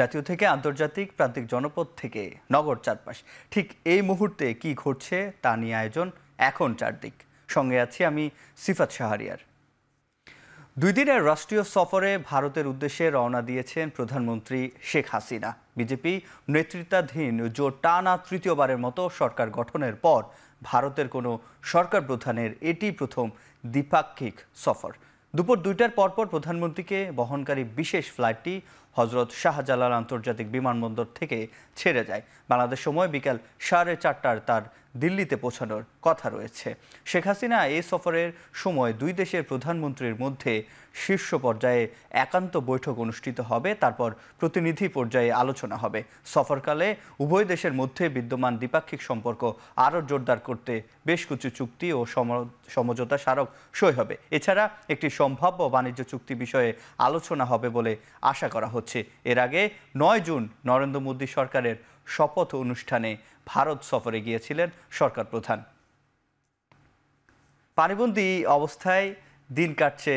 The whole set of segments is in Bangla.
জাতীয় থেকে আন্তর্জাতিক প্রান্তিক জনপদ থেকে নগর চারপাশ ঠিক এই মুহূর্তে কি ঘটছে তা নিয়ে আয়োজন এখন চারদিক সঙ্গে আছি আমি সিফাত শাহারিয়ার দুই দিনের রাষ্ট্রীয় সফরে ভারতের উদ্দেশ্যে রওনা দিয়েছেন প্রধানমন্ত্রী শেখ হাসিনা বিজেপি নেতৃত্বাধীন জো টানা তৃতীয়বারের মতো সরকার গঠনের পর ভারতের কোনো সরকার প্রধানের এটি প্রথম দ্বিপাক্ষিক সফর দুপুর দুইটার পরপর প্রধানমন্ত্রীকে বহনকারী বিশেষ ফ্লাইটটি হজরত শাহজালাল আন্তর্জাতিক বিমানবন্দর থেকে ছেড়ে যায় বাংলাদেশ সময় বিকাল সাড়ে চারটার তার দিল্লিতে পৌঁছানোর কথা রয়েছে শেখ হাসিনা এই সফরের সময় দুই দেশের প্রধানমন্ত্রীর মধ্যে শীর্ষ পর্যায়ে একান্ত বৈঠক অনুষ্ঠিত হবে তারপর প্রতিনিধি পর্যায়ে আলোচনা হবে সফরকালে উভয় দেশের মধ্যে বিদ্যমান দ্বিপাক্ষিক সম্পর্ক আরও জোরদার করতে বেশ কিছু চুক্তি ও সমঝোতা স্মারক সই হবে এছাড়া একটি সম্ভাব্য বাণিজ্য চুক্তি বিষয়ে আলোচনা হবে বলে আশা করা হচ্ছে হচ্ছে এর আগে নয় জুন নরেন্দ্র মোদী সরকারের শপথ অনুষ্ঠানে ভারত সফরে গিয়েছিলেন সরকার প্রধান পানিবন্দী অবস্থায় দিন কাটছে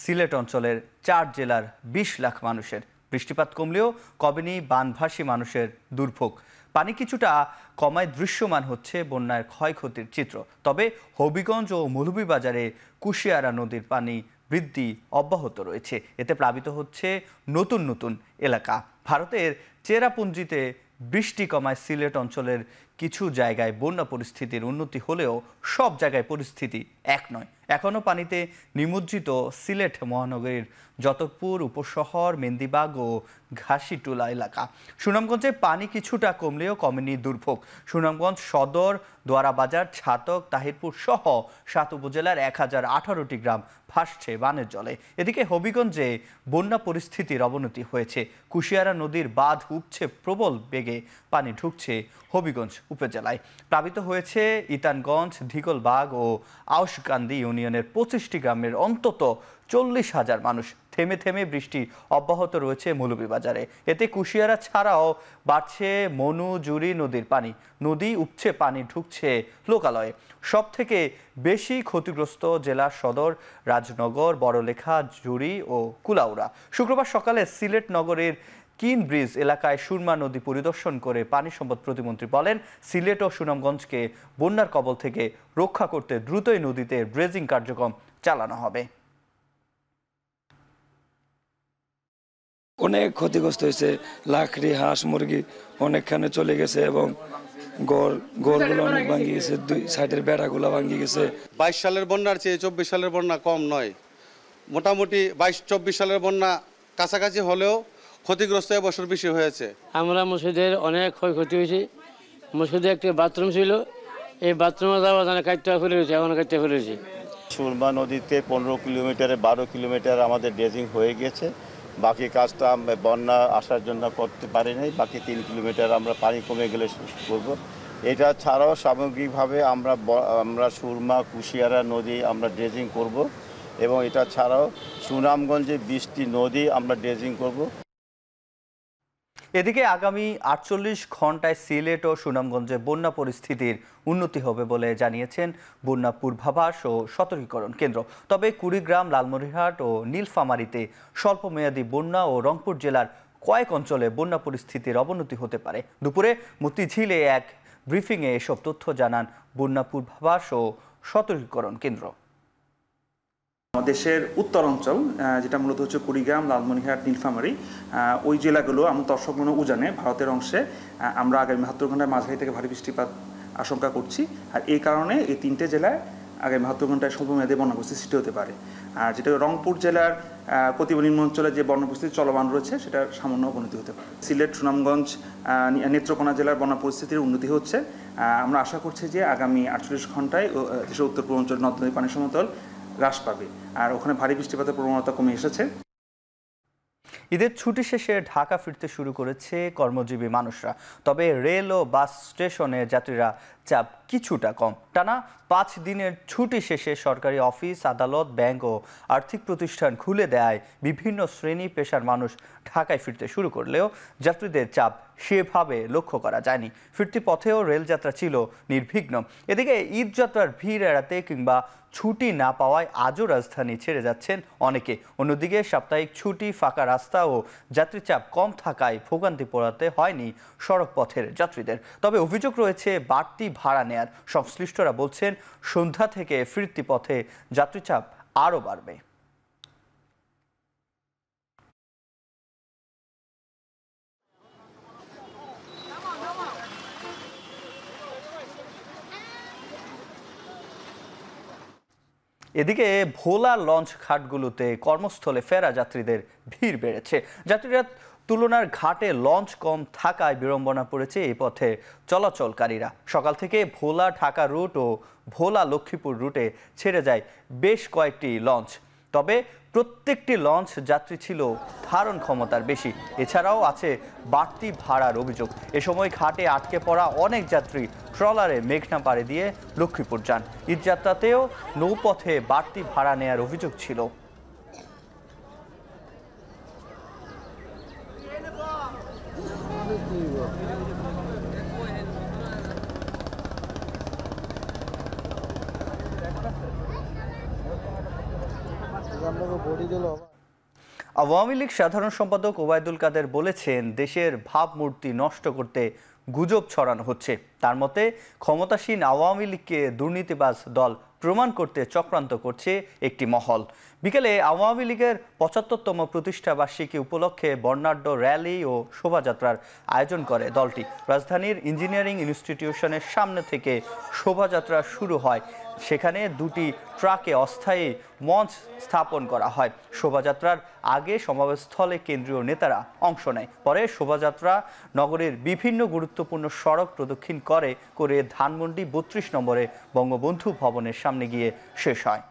সিলেট অঞ্চলের চার জেলার ২০ লাখ মানুষের বৃষ্টিপাত কমলেও কবেনি বানভাসী মানুষের দুর্ভোগ পানি কিছুটা কমায় দৃশ্যমান হচ্ছে বন্যার ক্ষয়ক্ষতির চিত্র তবে হবিগঞ্জ ও মৌলভীবাজারে কুশিয়ারা নদীর পানি বৃদ্ধি অব্যাহত রয়েছে এতে প্লাবিত হচ্ছে নতুন নতুন এলাকা ভারতের চেরাপুঞ্জিতে বৃষ্টি কমায় সিলেট অঞ্চলের কিছু জায়গায় বন্যা পরিস্থিতির উন্নতি হলেও সব জায়গায় পরিস্থিতি এক নয় এখনও পানিতে নিমজ্জিত সিলেট মহানগরীর যতকপুর উপশহর মেন্দিবাগ ও ঘাসিটুলা এলাকা সুনামগঞ্জে পানি কিছুটা কমলেও কমেনি দুর্ভোগ সুনামগঞ্জ সদর দোয়ারাবাজার ছাতক তাহিরপুর সহ সাত উপজেলার এক হাজার আঠারোটি গ্রাম ভাসছে বানের জলে এদিকে হবিগঞ্জে বন্যা পরিস্থিতির অবনতি হয়েছে কুশিয়ারা নদীর বাঁধ উপছে প্রবল বেগে পানি ঢুকছে হবিগঞ্জ উপজেলায় প্লাবিত হয়েছে ইতানগঞ্জ ধিকলবাগ ও আউশকান্দি ইউনিয়নের পঁচিশটি গ্রামের অন্তত চল্লিশ হাজার মানুষ থেমে থেমে বৃষ্টি অব্যাহত রয়েছে বাজারে এতে কুশিয়ারা ছাড়াও বাড়ছে মনু জুরি নদীর পানি নদী উপচে পানি ঢুকছে লোকালয়ে সব থেকে বেশি ক্ষতিগ্রস্ত জেলা সদর রাজনগর বড়লেখা জুরি ও কুলাউড়া শুক্রবার সকালে সিলেট নগরের কিন ব্রিজ এলাকায় সুরমা নদী পরিদর্শন করে পানি সম্পদ প্রতিমন্ত্রী বলেন সিলেট ও সুনামগঞ্জকে বন্যার কবল থেকে রক্ষা করতে দ্রুতই নদীতে ব্রেজিং কার্যক্রম চালানো হবে অনেক ক্ষতিগ্রস্ত হয়েছে লাখড়ি হাঁস মুরগি অনেকখানে চলে গেছে এবং অনেক গেছে দুই সাইডের বেড়াগুলো গেছে বাইশ সালের বন্যার চেয়ে চব্বিশ সালের বন্যা কম নয় মোটামুটি বাইশ চব্বিশ সালের বন্যা কাছাকাছি হলেও ক্ষতিগ্রস্ত এবছর বেশি হয়েছে আমরা মসজিদের অনেক ক্ষয়ক্ষতি হয়েছে মসজিদে একটি বাথরুম ছিল এই বাথরুমের যাওয়া জানা কাটতে ফেলে হয়েছে এখন কাটতে ফেলে হয়েছে সুরমা নদীতে পনেরো কিলোমিটারে বারো কিলোমিটার আমাদের ড্রেজিং হয়ে গেছে বাকি কাজটা বন্যা আসার জন্য করতে পারি নাই বাকি তিন কিলোমিটার আমরা পানি কমে গেলে করব এটা ছাড়াও সামগ্রিকভাবে আমরা আমরা সুরমা কুশিয়ারা নদী আমরা ড্রেজিং করব এবং এটা ছাড়াও সুনামগঞ্জে বৃষ্টি নদী আমরা ড্রেজিং করব এদিকে আগামী আটচল্লিশ ঘন্টায় সিলেট ও সুনামগঞ্জে বন্যা পরিস্থিতির উন্নতি হবে বলে জানিয়েছেন বন্যা পূর্বাভাস ও সতর্কীকরণ কেন্দ্র তবে কুড়িগ্রাম লালমনিরহাট ও নীলফামারিতে স্বল্পমেয়াদী বন্যা ও রংপুর জেলার কয়েক অঞ্চলে বন্যা পরিস্থিতির অবনতি হতে পারে দুপুরে মতিঝিলে এক ব্রিফিংয়ে এসব তথ্য জানান বন্যা পূর্বাভাস ও সতর্কীকরণ কেন্দ্র দেশের উত্তর অঞ্চল যেটা মূলত হচ্ছে কুড়িগ্রাম লালমনিহাট নীলফামারি ওই জেলাগুলো আমার দর্শকগুলো উজানে ভারতের অংশে আমরা আগামী বাহাত্তর ঘন্টায় মাঝারি থেকে ভারী বৃষ্টিপাত আশঙ্কা করছি আর এই কারণে এই তিনটে জেলায় আগামী বাহাত্তর ঘন্টায় স্বল্প মেয়াদে বন্যাপরিস্থিতি সৃষ্টি হতে পারে আর যেটা রংপুর জেলার প্রতিবনিম্ন অঞ্চলে যে বন্যাপরিস্থিতি চলমান রয়েছে সেটা সামান্য অবনতি হতে পারে সিলেট সুনামগঞ্জ নেত্রকোনা জেলার বন্যা পরিস্থিতির উন্নতি হচ্ছে আমরা আশা করছি যে আগামী আটচল্লিশ ঘন্টায় দেশের উত্তর পূর্বাঞ্চল নদ নদী পানি সমতল হ্রাস পাবে আর ওখানে ভারী বৃষ্টিপাতের প্রবণতা কমে এসেছে ঈদের ছুটি শেষে ঢাকা ফিরতে শুরু করেছে কর্মজীবী মানুষরা তবে রেল ও বাস স্টেশনে যাত্রীরা চাপ কিছুটা কম টানা পাঁচ দিনের ছুটি শেষে সরকারি অফিস আদালত ব্যাংক ও আর্থিক প্রতিষ্ঠান খুলে দেয় বিভিন্ন শ্রেণী পেশার মানুষ ঢাকায় ফিরতে শুরু করলেও যাত্রীদের চাপ সেভাবে লক্ষ্য করা যায়নি ফিরতি পথেও রেলযাত্রা ছিল নির্বিঘ্ন এদিকে ঈদযাত্রার ভিড় এড়াতে কিংবা ছুটি না পাওয়ায় আজও রাজধানী ছেড়ে যাচ্ছেন অনেকে অন্যদিকে সাপ্তাহিক ছুটি ফাঁকা রাস্তা ও যাত্রী চাপ কম থাকায় ভোগান্তি পড়াতে হয়নি সড়কপথের যাত্রীদের তবে অভিযোগ রয়েছে বাড়তি ভাড়া নেয়া নেয়ার সংশ্লিষ্টরা বলছেন সন্ধ্যা থেকে ফিরতি পথে যাত্রীচাপ আরও বাড়বে এদিকে ভোলা লঞ্চ ঘাটগুলোতে কর্মস্থলে ফেরা যাত্রীদের ভিড় বেড়েছে যাত্রীরা তুলনার ঘাটে লঞ্চ কম থাকায় বিড়ম্বনা পড়েছে এই পথে চলাচলকারীরা সকাল থেকে ভোলা ঢাকা রুট ও ভোলা লক্ষ্মীপুর রুটে ছেড়ে যায় বেশ কয়েকটি লঞ্চ তবে প্রত্যেকটি লঞ্চ যাত্রী ছিল ধারণ ক্ষমতার বেশি এছাড়াও আছে বাড়তি ভাড়ার অভিযোগ এ সময় ঘাটে আটকে পড়া অনেক যাত্রী ট্রলারে মেঘনা পাড়ে দিয়ে লক্ষ্মীপুর যান ঈদযাত্রাতেও নৌপথে বাড়তি ভাড়া নেয়ার অভিযোগ ছিল আওয়ামী লীগ সাধারণ সম্পাদক ওবায়দুল কাদের বলেছেন দেশের ভাবমূর্তি নষ্ট করতে গুজব ছড়ানো হচ্ছে তার মতে ক্ষমতাসীন আওয়ামী লীগকে দুর্নীতিবাজ দল প্রমাণ করতে চক্রান্ত করছে একটি মহল বিকেলে আওয়ামী লীগের পঁচাত্তরতম প্রতিষ্ঠা বার্ষিকী উপলক্ষে বর্ণাঢ্য র্যালি ও শোভাযাত্রার আয়োজন করে দলটি রাজধানীর ইঞ্জিনিয়ারিং ইনস্টিটিউশনের সামনে থেকে শোভাযাত্রা শুরু হয় সেখানে দুটি ট্রাকে অস্থায়ী মঞ্চ স্থাপন করা হয় শোভাযাত্রার আগে সমাবেশস্থলে কেন্দ্রীয় নেতারা অংশ নেয় পরে শোভাযাত্রা নগরের বিভিন্ন গুরুত্বপূর্ণ সড়ক প্রদক্ষিণ করে করে ধানমন্ডি বত্রিশ নম্বরে বঙ্গবন্ধু ভবনের সামনে গিয়ে শেষ হয়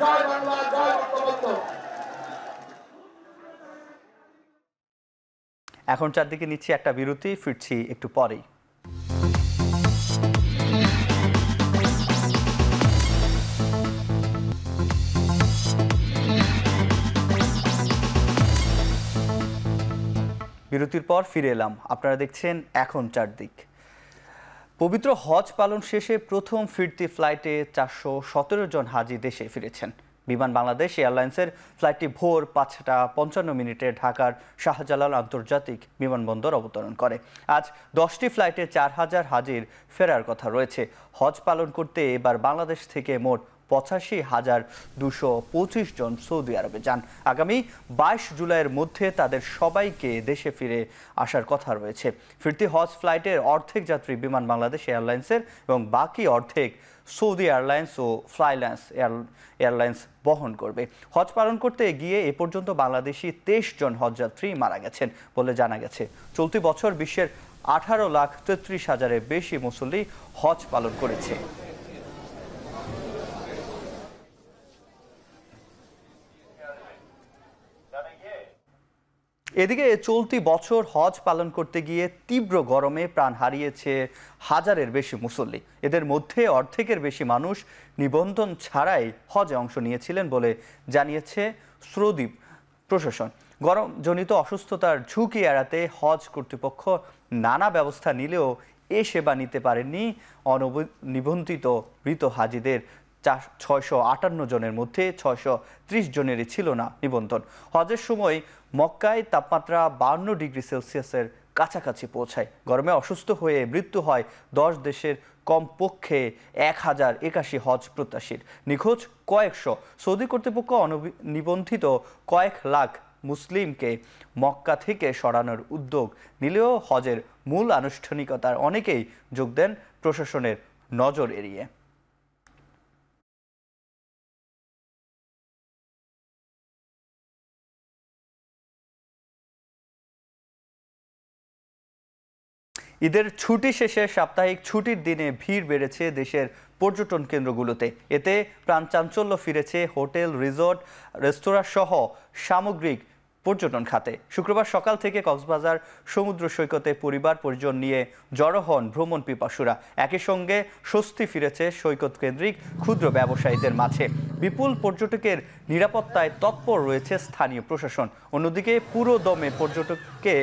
জয় বাংলা জয় বঙ্গবন্ধু এখন চারদিকে নিচ্ছি একটা বিরতি ফিরছি একটু পরেই বিরতির পর ফিরে এলাম আপনারা দেখছেন এখন চারদিক পবিত্র হজ পালন শেষে প্রথম ফিরতি ফ্লাইটে চারশো সতেরো জন হাজি দেশে ফিরেছেন বিমান বাংলাদেশ এয়ারলাইন্সের ফ্লাইটটি ভোর পাঁচটা পঞ্চান্ন মিনিটে ঢাকার শাহজালাল আন্তর্জাতিক বিমানবন্দর অবতরণ করে আজ দশটি ফ্লাইটে চার হাজার হাজির ফেরার কথা রয়েছে হজ পালন করতে এবার বাংলাদেশ থেকে মোট পঁচাশি হাজার দুশো পঁচিশ জন সৌদি আরবে যান আগামী বাইশ জুলাইয়ের মধ্যে তাদের সবাইকে দেশে ফিরে আসার কথা রয়েছে ফিরতি হজ ফ্লাইটের অর্ধেক যাত্রী বিমান বাংলাদেশ এয়ারলাইন্সের এবং বাকি অর্ধেক সৌদি এয়ারলাইন্স ও ফ্লাইলাইন্স এয়ারলাইন্স বহন করবে হজ পালন করতে গিয়ে এ পর্যন্ত বাংলাদেশি তেইশ জন হজযাত্রী মারা গেছেন বলে জানা গেছে চলতি বছর বিশ্বের আঠারো লাখ তেত্রিশ হাজারের বেশি মুসল্লি হজ পালন করেছে এদিকে চলতি বছর হজ পালন করতে গিয়ে তীব্র গরমে প্রাণ হারিয়েছে হাজারের বেশি মুসল্লি এদের মধ্যে অর্ধেকের বেশি মানুষ নিবন্ধন ছাড়াই হজে অংশ নিয়েছিলেন বলে জানিয়েছে শ্রদ্বীপ প্রশাসন গরমজনিত অসুস্থতার ঝুঁকি এড়াতে হজ কর্তৃপক্ষ নানা ব্যবস্থা নিলেও এ সেবা নিতে পারেননি অনব নিবন্ধিত মৃত হাজিদের ছয়শো আটান্ন জনের মধ্যে ছয়শো ত্রিশ জনেরই ছিল না নিবন্ধন হজের সময় মক্কায় তাপমাত্রা বান্ন ডিগ্রি সেলসিয়াসের কাছাকাছি পৌঁছায় গরমে অসুস্থ হয়ে মৃত্যু হয় দশ দেশের কমপক্ষে এক হাজার একাশি হজ প্রত্যাশীর নিখোঁজ কয়েকশো সৌদি কর্তৃপক্ষ নিবন্ধিত কয়েক লাখ মুসলিমকে মক্কা থেকে সরানোর উদ্যোগ নিলেও হজের মূল আনুষ্ঠানিকতার অনেকেই যোগ দেন প্রশাসনের নজর এড়িয়ে ঈদের ছুটি শেষে সাপ্তাহিক ছুটির দিনে ভিড় বেড়েছে দেশের পর্যটন কেন্দ্রগুলোতে এতে প্রাণ চাঞ্চল্য ফিরেছে হোটেল রিসোর্ট রেস্তোরাঁ সহ সামগ্রিক পর্যটন খাতে শুক্রবার সকাল থেকে কক্সবাজার সমুদ্র সৈকতে পরিবার পরিজন নিয়ে জড়ো হন ভ্রমণ পিপাসুরা একই সঙ্গে স্বস্তি ফিরেছে সৈকত কেন্দ্রিক ক্ষুদ্র ব্যবসায়ীদের মাঝে বিপুল পর্যটকের নিরাপত্তায় তৎপর রয়েছে স্থানীয় প্রশাসন অন্যদিকে পুরো দমে পর্যটককে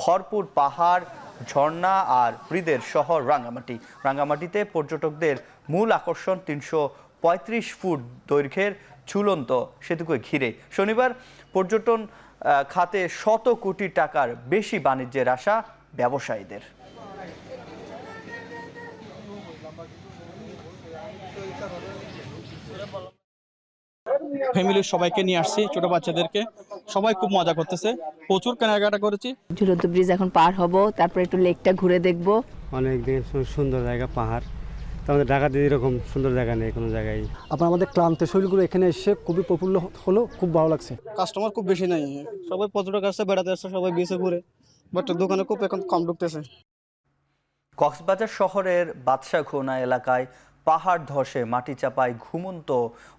ভরপুর পাহাড় ঝর্ণা আর হৃদের শহর রাঙ্গামাটি রাঙ্গামাটিতে পর্যটকদের মূল আকর্ষণ তিনশো পঁয়ত্রিশ ফুট দৈর্ঘ্যের ঝুলন্ত সেতুকে ঘিরে শনিবার পর্যটন খাতে শত কোটি টাকার বেশি বাণিজ্যের আশা ব্যবসায়ীদের ফ্যামিলির সবাইকে নিয়ে আসছি ছোট বাচ্চাদেরকে সবাই খুব মজা করতেছে প্রচুর কেনাকাটা করেছি ঝুলন্ত ব্রিজ এখন পার হব তারপরে একটু লেকটা ঘুরে দেখব অনেক সুন্দর জায়গা পাহাড় আমাদের ঢাকাতে এরকম সুন্দর জায়গা নেই কোনো জায়গায় আপনার আমাদের ক্লান্ত শরীরগুলো এখানে এসে খুবই প্রফুল্ল হলো খুব ভালো লাগছে কাস্টমার খুব বেশি নাই সবাই পর্যটক আসছে বেড়াতে আসছে সবাই বেশি ঘুরে বাট দোকানে খুব এখন কম ঢুকতেছে কক্সবাজার শহরের বাদশাহ ঘোনা এলাকায় পাহাড় ধসে মাটি চাপায় ঘুমন্ত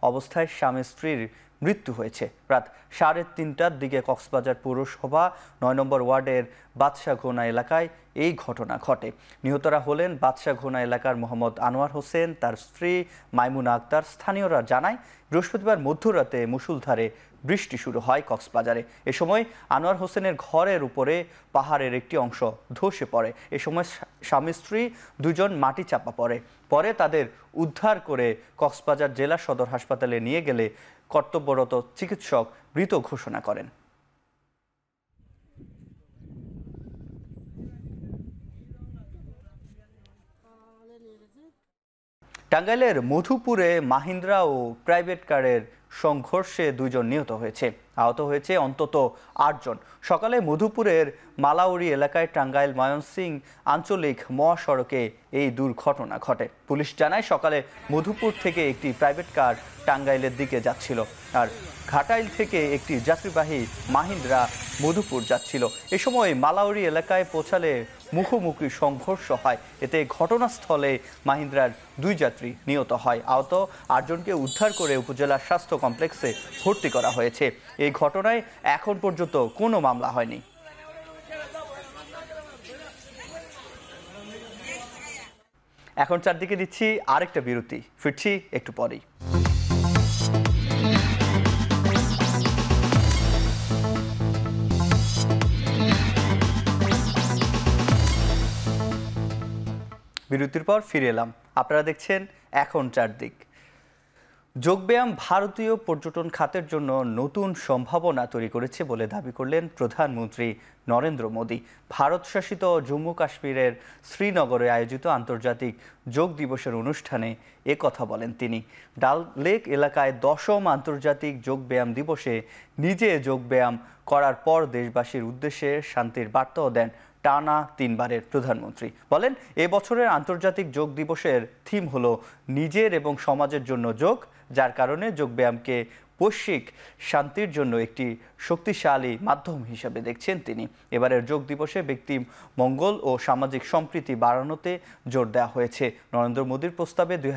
অবস্থায় স্বামী স্ত্রীর মৃত্যু হয়েছে রাত সাড়ে তিনটার দিকে কক্সবাজার পৌরসভা নয় নম্বর ওয়ার্ডের বাদশাহঘোনা এলাকায় এই ঘটনা ঘটে নিহতরা হলেন বাদশাহঘোনা এলাকার মোহাম্মদ আনোয়ার হোসেন তার স্ত্রী মাইমুনা আক্তার স্থানীয়রা জানায় বৃহস্পতিবার মধ্যরাতে মুসুলধারে বৃষ্টি শুরু হয় কক্সবাজারে এ সময় আনোয়ার হোসেনের ঘরের উপরে পাহাড়ের একটি অংশ ধসে পড়ে এ সময় স্বামী স্ত্রী দুজন মাটি চাপা পড়ে পরে তাদের উদ্ধার করে কক্সবাজার জেলা সদর হাসপাতালে নিয়ে গেলে কর্তব্যরত চিকিৎসক মৃত ঘোষণা করেন টাঙ্গাইলের মধুপুরে মাহিন্দ্রা ও প্রাইভেট কারের সংঘর্ষে দুজন নিহত হয়েছে আহত হয়েছে অন্তত আটজন সকালে মধুপুরের মালাউড়ি এলাকায় টাঙ্গাইল ময়নসিং আঞ্চলিক মহাসড়কে এই দুর্ঘটনা ঘটে পুলিশ জানায় সকালে মধুপুর থেকে একটি প্রাইভেট কার টাঙ্গাইলের দিকে যাচ্ছিল আর ঘাটাইল থেকে একটি যাত্রীবাহী মাহিন্দ্রা মধুপুর যাচ্ছিল এ সময় মালাউড়ি এলাকায় পৌঁছালে মুখোমুখি সংঘর্ষ হয় এতে ঘটনাস্থলে মাহিন্দ্রার দুই যাত্রী নিহত হয় আহত আটজনকে উদ্ধার করে উপজেলার স্বাস্থ্য কমপ্লেক্সে ভর্তি করা হয়েছে এই ঘটনায় এখন পর্যন্ত কোনো মামলা হয়নি এখন চারদিকে দিচ্ছি আরেকটা বিরতি ফিরছি একটু পরেই বিরতির পর ফিরে এলাম আপনারা দেখছেন এখন চারদিক যোগব্যায়াম ভারতীয় পর্যটন খাতের জন্য নতুন সম্ভাবনা তৈরি করেছে বলে দাবি করলেন প্রধানমন্ত্রী নরেন্দ্র মোদী ভারত শাসিত জম্মু কাশ্মীরের শ্রীনগরে আয়োজিত আন্তর্জাতিক যোগ দিবসের অনুষ্ঠানে এ কথা বলেন তিনি ডাল লেক এলাকায় দশম আন্তর্জাতিক যোগব্যায়াম দিবসে নিজে যোগব্যায়াম করার পর দেশবাসীর উদ্দেশ্যে শান্তির বার্তাও দেন টানা তিনবারের প্রধানমন্ত্রী বলেন এবছরের আন্তর্জাতিক যোগ দিবসের থিম হলো নিজের এবং সমাজের জন্য যোগ যার কারণে যোগব্যায়ামকে বৈশ্বিক শান্তির জন্য একটি শক্তিশালী মাধ্যম হিসাবে দেখছেন তিনি এবারের যোগ দিবসে ব্যক্তি মঙ্গল ও সামাজিক সম্প্রীতি বাড়ানোতে জোর দেওয়া হয়েছে নরেন্দ্র মোদীর প্রস্তাবে দুই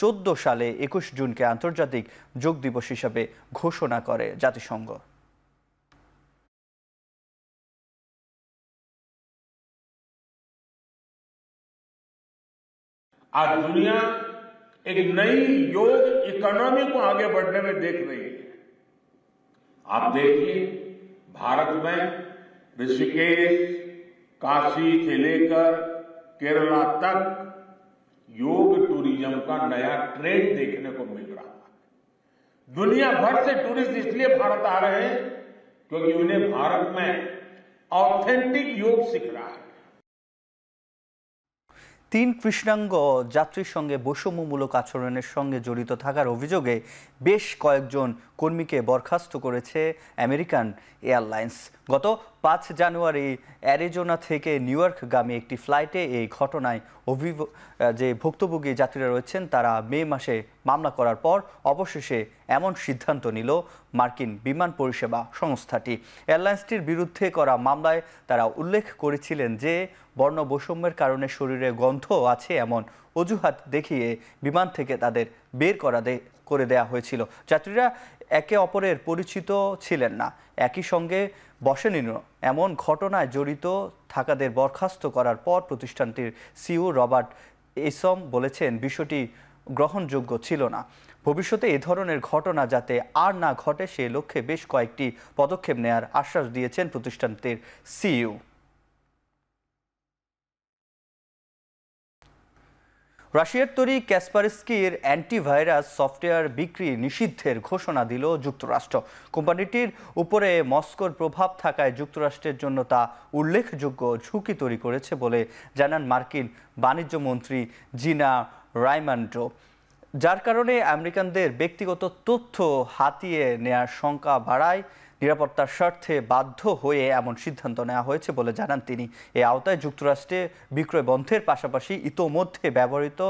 চোদ্দ সালে একুশ জুনকে আন্তর্জাতিক যোগ দিবস হিসাবে ঘোষণা করে জাতিসংঘ आज दुनिया एक नई योग इकोनॉमी को आगे बढ़ने में देख रही है आप देखिए भारत में ऋषिकेश काशी से लेकर केरला तक योग टूरिज्म का नया ट्रेंड देखने को मिल रहा है दुनिया भर से टूरिस्ट इसलिए भारत आ रहे हैं क्योंकि उन्हें भारत में ऑथेंटिक योग सीख रहा है তিন কৃষ্ণাঙ্গ যাত্রীর সঙ্গে বৈষম্যমূলক আচরণের সঙ্গে জড়িত থাকার অভিযোগে বেশ কয়েকজন কর্মীকে বরখাস্ত করেছে আমেরিকান এয়ারলাইন্স গত পাঁচ জানুয়ারি অ্যারিজোনা থেকে নিউ ইয়র্কগামী একটি ফ্লাইটে এই ঘটনায় অভি যে ভুক্তভোগী যাত্রীরা রয়েছেন তারা মে মাসে মামলা করার পর অবশেষে এমন সিদ্ধান্ত নিল মার্কিন বিমান পরিষেবা সংস্থাটি এয়ারলাইন্সটির বিরুদ্ধে করা মামলায় তারা উল্লেখ করেছিলেন যে বর্ণ বৈষম্যের কারণে শরীরে গন্ধ আছে এমন অজুহাত দেখিয়ে বিমান থেকে তাদের বের করা করে দেয়া হয়েছিল যাত্রীরা একে অপরের পরিচিত ছিলেন না একই সঙ্গে বসেনিন এমন ঘটনায় জড়িত থাকাদের বরখাস্ত করার পর প্রতিষ্ঠানটির সিও রবার্ট এসম বলেছেন বিষয়টি গ্রহণযোগ্য ছিল না ভবিষ্যতে এ ধরনের ঘটনা যাতে আর না ঘটে সে লক্ষ্যে বেশ কয়েকটি পদক্ষেপ নেয়ার আশ্বাস দিয়েছেন প্রতিষ্ঠানটির সিইও রাশিয়ার তৈরি ক্যাসপারস্কির অ্যান্টিভাইরাস সফটওয়্যার বিক্রি নিষিদ্ধের ঘোষণা দিল যুক্তরাষ্ট্র কোম্পানিটির উপরে মস্কোর প্রভাব থাকায় যুক্তরাষ্ট্রের জন্য তা উল্লেখযোগ্য ঝুঁকি তৈরি করেছে বলে জানান মার্কিন বাণিজ্য মন্ত্রী জিনা রাইমান্ডো যার কারণে আমেরিকানদের ব্যক্তিগত তথ্য হাতিয়ে নেয়ার শঙ্কা বাড়ায় নিরাপত্তার স্বার্থে বাধ্য হয়ে এমন সিদ্ধান্ত নেওয়া হয়েছে বলে জানান তিনি এ আওতায় যুক্তরাষ্ট্রে বিক্রয় বন্ধের পাশাপাশি ইতোমধ্যে ব্যবহৃত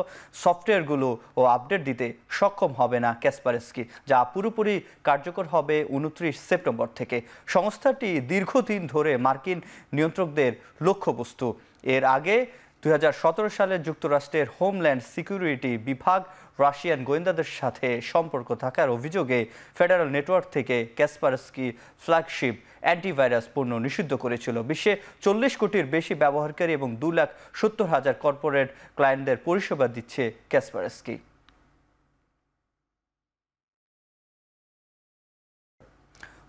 সফটওয়্যারগুলো ও আপডেট দিতে সক্ষম হবে না ক্যাসপারেসকি যা পুরোপুরি কার্যকর হবে উনত্রিশ সেপ্টেম্বর থেকে সংস্থাটি দীর্ঘদিন ধরে মার্কিন নিয়ন্ত্রকদের লক্ষ্যবস্তু এর আগে 2017 সালে যুক্তরাষ্ট্রের হোমল্যান্ড সিকিউরিটি বিভাগ রাশিয়ান গোয়েন্দাদের সাথে সম্পর্ক থাকার অভিযোগে ফেডারেল নেটওয়ার্ক থেকে ক্যাসপারস্কি ফ্ল্যাগশিপ অ্যান্টিভাইরাস পণ্য নিষিদ্ধ করেছিল বিশ্বে চল্লিশ কোটির বেশি ব্যবহারকারী এবং দু লাখ সত্তর হাজার কর্পোরেট ক্লায়েন্টদের পরিষেবা দিচ্ছে ক্যাসপারস্কি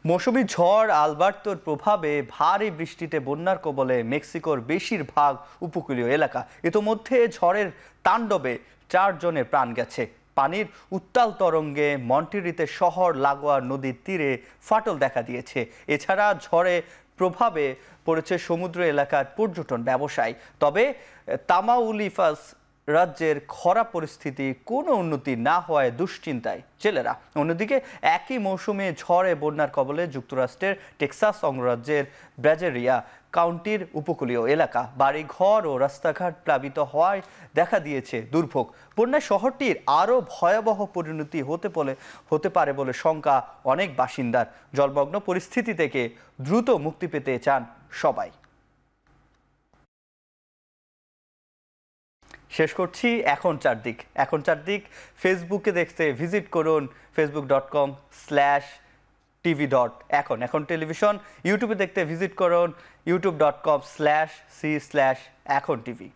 মৌসুমি ঝড় আলবার্তোর প্রভাবে ভারী বৃষ্টিতে বন্যার কবলে মেক্সিকোর বেশিরভাগ উপকূলীয় এলাকা ইতোমধ্যে ঝড়ের তাণ্ডবে চারজনের প্রাণ গেছে পানির উত্তাল তরঙ্গে মন্টিরিতে শহর লাগোয়া নদীর তীরে ফাটল দেখা দিয়েছে এছাড়া ঝড়ে প্রভাবে পড়েছে সমুদ্র এলাকার পর্যটন ব্যবসায় তবে তামাউলিফাস রাজ্যের খরা পরিস্থিতি কোনো উন্নতি না হওয়ায় দুশ্চিন্তায় জেলেরা অন্যদিকে একই মৌসুমে ঝড়ে বন্যার কবলে যুক্তরাষ্ট্রের টেক্সাস অঙ্গরাজ্যের ব্রাজেরিয়া কাউন্টির উপকূলীয় এলাকা বাড়িঘর ও রাস্তাঘাট প্লাবিত হওয়ায় দেখা দিয়েছে দুর্ভোগ বন্যায় শহরটির আরও ভয়াবহ পরিণতি হতে বলে হতে পারে বলে শঙ্কা অনেক বাসিন্দার জলমগ্ন পরিস্থিতি থেকে দ্রুত মুক্তি পেতে চান সবাই শেষ করছি এখন চারদিক এখন চারদিক ফেসবুকে দেখতে ভিজিট করুন Facebook dot com slash TV dot Ekhon Ekhon television ইউটিউবে দেখতে ভিজিট করুন YouTube dot com slash C slash Ekhon TV